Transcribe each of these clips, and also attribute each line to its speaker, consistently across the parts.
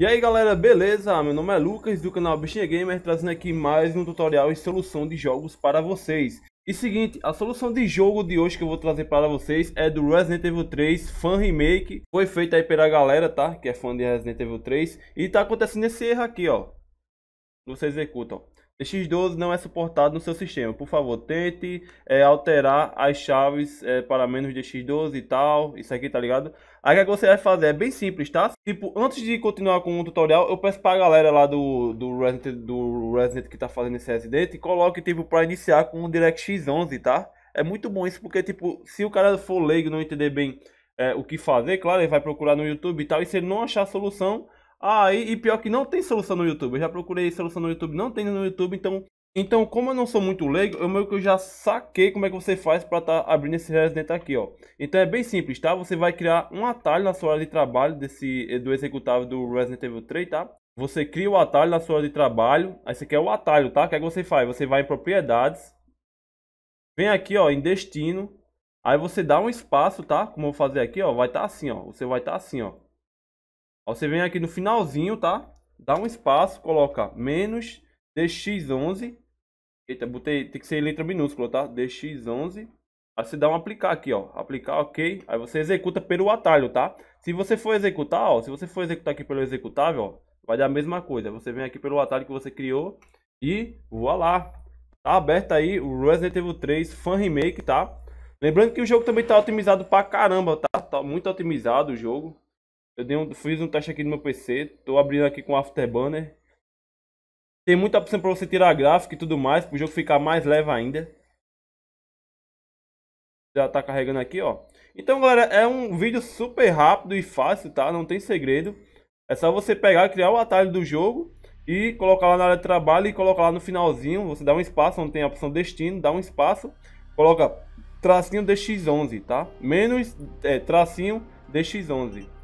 Speaker 1: E aí galera, beleza? Meu nome é Lucas do canal Bichinha Gamer, trazendo aqui mais um tutorial e solução de jogos para vocês. E seguinte, a solução de jogo de hoje que eu vou trazer para vocês é do Resident Evil 3 Fan Remake. Foi feita aí pela galera, tá? Que é fã de Resident Evil 3. E tá acontecendo esse erro aqui, ó. Você executa, ó. X12 não é suportado no seu sistema. Por favor, tente é, alterar as chaves é, para menos de X12 e tal. Isso aqui, tá ligado? Aí o que, é que você vai fazer? É bem simples, tá? Tipo, antes de continuar com o tutorial, eu peço pra galera lá do, do, Resident, do Resident que tá fazendo esse Resident, coloque, tipo, pra iniciar com o DirectX 11, tá? É muito bom isso, porque, tipo, se o cara for leigo e não entender bem é, o que fazer, claro, ele vai procurar no YouTube e tal, e se ele não achar a solução ah, e, e, pior que não tem solução no YouTube. Eu já procurei solução no YouTube, não tem no YouTube. Então, então como eu não sou muito leigo, eu meio que já saquei como é que você faz para estar tá abrindo esse Resident aqui, ó. Então é bem simples, tá? Você vai criar um atalho na sua área de trabalho desse eh, do executável do Resident Evil 3, tá? Você cria o atalho na sua área de trabalho. Aí você quer o atalho, tá? O que é que você faz? Você vai em propriedades. Vem aqui, ó, em destino. Aí você dá um espaço, tá? Como eu vou fazer aqui, ó, vai estar tá assim, ó. Você vai estar tá assim, ó você vem aqui no finalzinho, tá? Dá um espaço, coloca menos dx11. Eita, botei, tem que ser letra minúscula, tá? dx11. Aí você dá um aplicar aqui, ó. Aplicar, ok. Aí você executa pelo atalho, tá? Se você for executar, ó. Se você for executar aqui pelo executável, ó. Vai dar a mesma coisa. Você vem aqui pelo atalho que você criou. E, voilá. Tá aberto aí o Resident Evil 3 Fan Remake, tá? Lembrando que o jogo também tá otimizado pra caramba, tá? Tá muito otimizado o jogo. Eu dei um, fiz um teste aqui no meu PC, tô abrindo aqui com Afterburner. Tem muita opção para você tirar gráfico e tudo mais, para o jogo ficar mais leve ainda. Já tá carregando aqui, ó. Então, galera, é um vídeo super rápido e fácil, tá? Não tem segredo. É só você pegar, criar o atalho do jogo e colocar lá na área de trabalho e colocar lá no finalzinho. Você dá um espaço, onde tem a opção destino, dá um espaço, coloca tracinho DX11, tá? Menos é, tracinho DX11.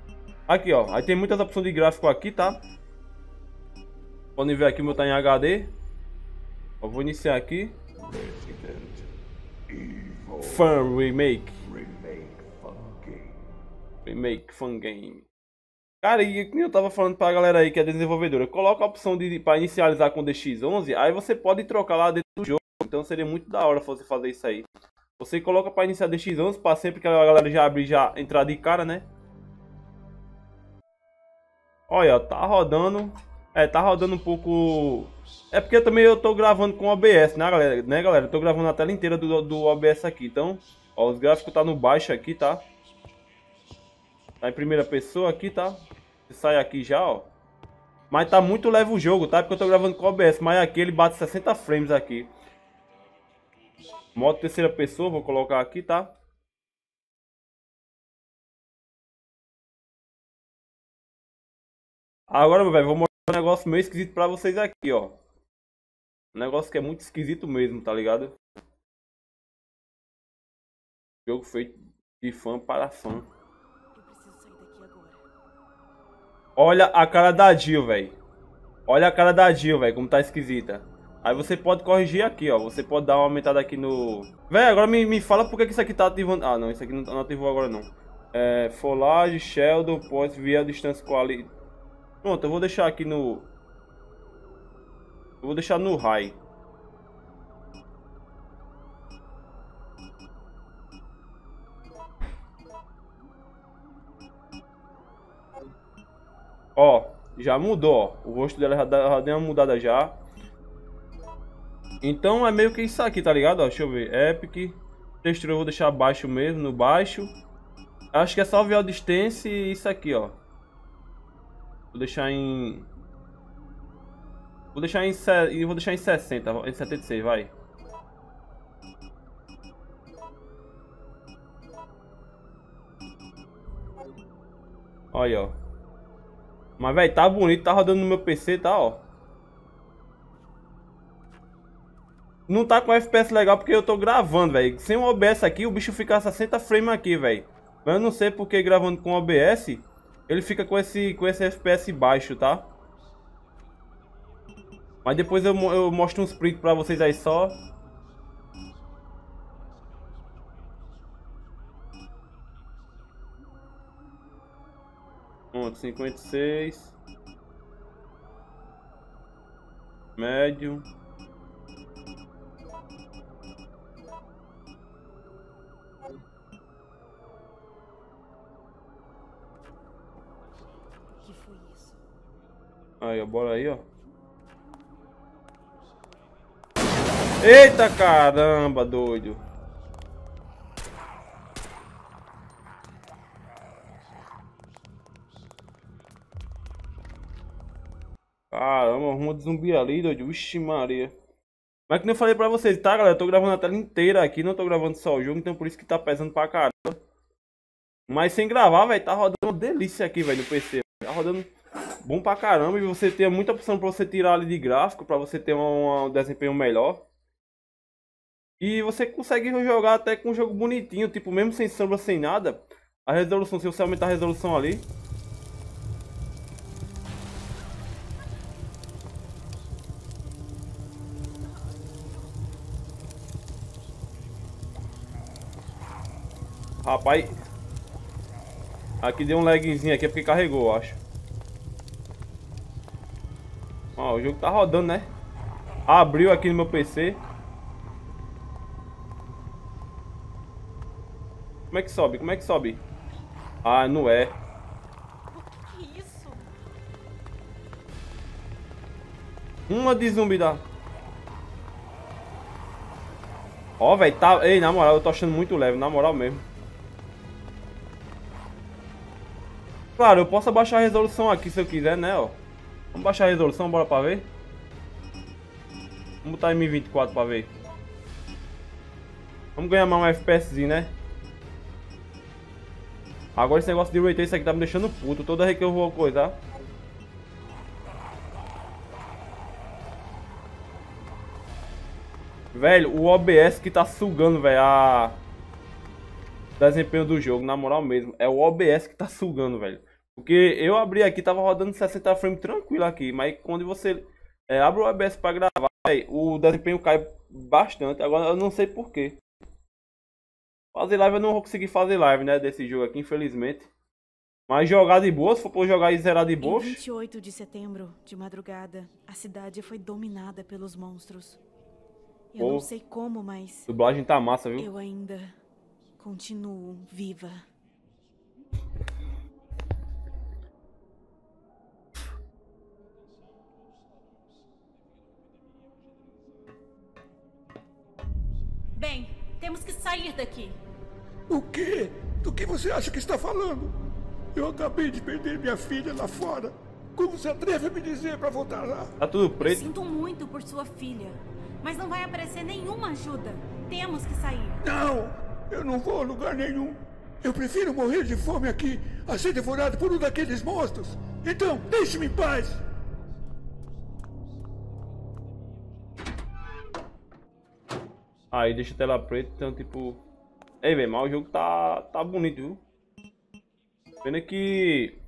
Speaker 1: Aqui, ó. Aí tem muitas opções de gráfico aqui, tá? Podem ver aqui o meu tá em HD. Eu vou iniciar aqui. Fun Remake. Remake Fun Game. Cara, e como eu tava falando pra galera aí que é desenvolvedora, coloca a opção de para inicializar com DX11, aí você pode trocar lá dentro do jogo. Então seria muito da hora você fazer isso aí. Você coloca para iniciar DX11 para sempre que a galera já abrir já entrar de cara, né? Olha, tá rodando. É, tá rodando um pouco... É porque também eu tô gravando com OBS, né, galera? Né, galera? Eu tô gravando a tela inteira do, do OBS aqui, então... Ó, os gráficos tá no baixo aqui, tá? Tá em primeira pessoa aqui, tá? Sai aqui já, ó. Mas tá muito leve o jogo, tá? Porque eu tô gravando com OBS, mas aqui ele bate 60 frames aqui. Moto terceira pessoa, vou colocar aqui, tá? Agora, meu velho, vou mostrar um negócio meio esquisito pra vocês aqui, ó. Um negócio que é muito esquisito mesmo, tá ligado? Jogo feito de fã para fã. Olha a cara da Jill, velho. Olha a cara da Jill, velho, como tá esquisita. Aí você pode corrigir aqui, ó. Você pode dar uma aumentada aqui no... Véi, agora me, me fala por que, isso aqui tá ativando... Ah, não, isso aqui não, não ativou agora, não. É, Folage, Sheldon, pode via distância qualidade Pronto, eu vou deixar aqui no... Eu vou deixar no high. Ó, já mudou, ó. O rosto dela já, já deu uma mudada já. Então é meio que isso aqui, tá ligado? Ó, deixa eu ver. Epic. Textura eu vou deixar baixo mesmo, no baixo. Acho que é só ver a distância e isso aqui, ó. Vou deixar em... Vou deixar em... Vou deixar em 60, em 76, vai. Olha, ó. Mas, velho, tá bonito, tá rodando no meu PC, tá, ó. Não tá com FPS legal porque eu tô gravando, velho. Sem o OBS aqui, o bicho fica 60 frames aqui, velho. Mas eu não sei porque gravando com OBS... Ele fica com esse, com esse FPS baixo, tá? Mas depois eu, eu mostro um sprint pra vocês aí só. Pronto, 56. Médio. que foi isso? Aí, ó, bora aí, ó. Eita caramba, doido. Caramba, arruma de zumbi ali, doido. Vixe Maria. Mas que nem eu falei pra vocês, tá, galera? Eu tô gravando a tela inteira aqui, não tô gravando só o jogo, então por isso que tá pesando pra caramba. Mas sem gravar, velho, tá rodando uma delícia aqui, velho, no PC. Tá rodando bom pra caramba e você tem muita opção pra você tirar ali de gráfico, pra você ter um, um desempenho melhor. E você consegue jogar até com um jogo bonitinho, tipo, mesmo sem sombra, sem nada. A resolução, se você aumentar a resolução ali, Rapaz, Aqui deu um lagzinho aqui, é porque carregou, eu acho. Ó, o jogo tá rodando, né? Abriu aqui no meu PC. Como é que sobe? Como é que sobe? Ah, não é. O que é isso? Uma de zumbi dá. Ó, velho, tá... Ei, na moral, eu tô achando muito leve, na moral mesmo. Claro, eu posso abaixar a resolução aqui se eu quiser, né, ó. Vamos baixar a resolução, bora pra ver. Vamos botar em 1024 pra ver. Vamos ganhar mais um FPSzinho, né? Agora esse negócio de ray tracing aqui tá me deixando puto. Toda vez que eu vou coisar. Velho, o OBS que tá sugando, velho, a desempenho do jogo, na moral mesmo. É o OBS que tá sugando, velho. Porque eu abri aqui, tava rodando 60 frames tranquilo aqui, mas quando você é, abre o OBS pra gravar, véio, o desempenho cai bastante. Agora eu não sei porquê. Fazer live eu não vou conseguir fazer live, né, desse jogo aqui, infelizmente. Mas jogar de boa, se for jogar e zerar de boa. 28 de setembro, de madrugada, a cidade foi dominada pelos monstros. Eu Pô. não sei como, mas. A dublagem tá massa, viu? Eu ainda continuo viva. Bem, temos que sair daqui. O quê? Do que você acha que está falando? Eu acabei de perder minha filha lá fora. Como se atreve a me dizer para voltar lá? Tá tudo preto. Eu sinto muito por sua filha, mas não vai aparecer nenhuma ajuda. Temos que sair. Não! Eu não vou a lugar nenhum. Eu prefiro morrer de fome aqui a ser devorado por um daqueles monstros. Então, deixe-me em paz! Aí deixa a tela preta, então tipo. Ei, velho, mas o jogo tá, tá bonito, viu? Pena que.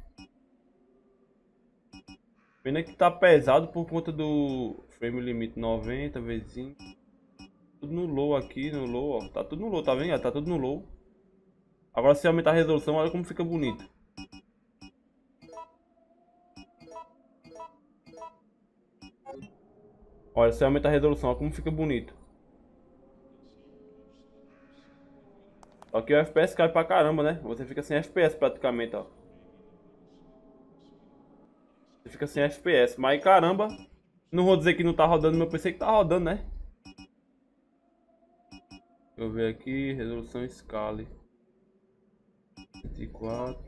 Speaker 1: Pena que tá pesado por conta do frame limite 90 vezes 5. Tudo no low aqui, no low, ó. Tá tudo no low, tá vendo? Tá tudo no low. Agora se aumentar a resolução, olha como fica bonito. Olha, se aumentar a resolução, olha como fica bonito. Só que o FPS cai pra caramba, né? Você fica sem FPS praticamente, ó. Você fica sem FPS, mas caramba, não vou dizer que não tá rodando meu PC que tá rodando, né? eu ver aqui, resolução Scale. 24.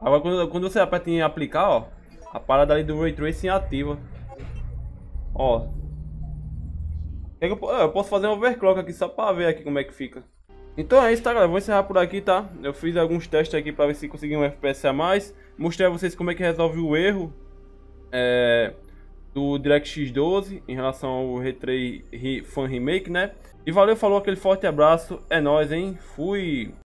Speaker 1: Agora quando, quando você aperta em aplicar, ó, a parada ali do Ray Tracing ativa. Ó. É eu, é, eu posso fazer um overclock aqui só pra ver aqui como é que fica. Então é isso, tá, galera? Vou encerrar por aqui, tá? Eu fiz alguns testes aqui pra ver se consegui um FPS a mais. Mostrei a vocês como é que resolve o erro. É do DirectX 12 em relação ao Retray Fan Remake, né? E valeu, falou, aquele forte abraço, é nóis, hein? Fui!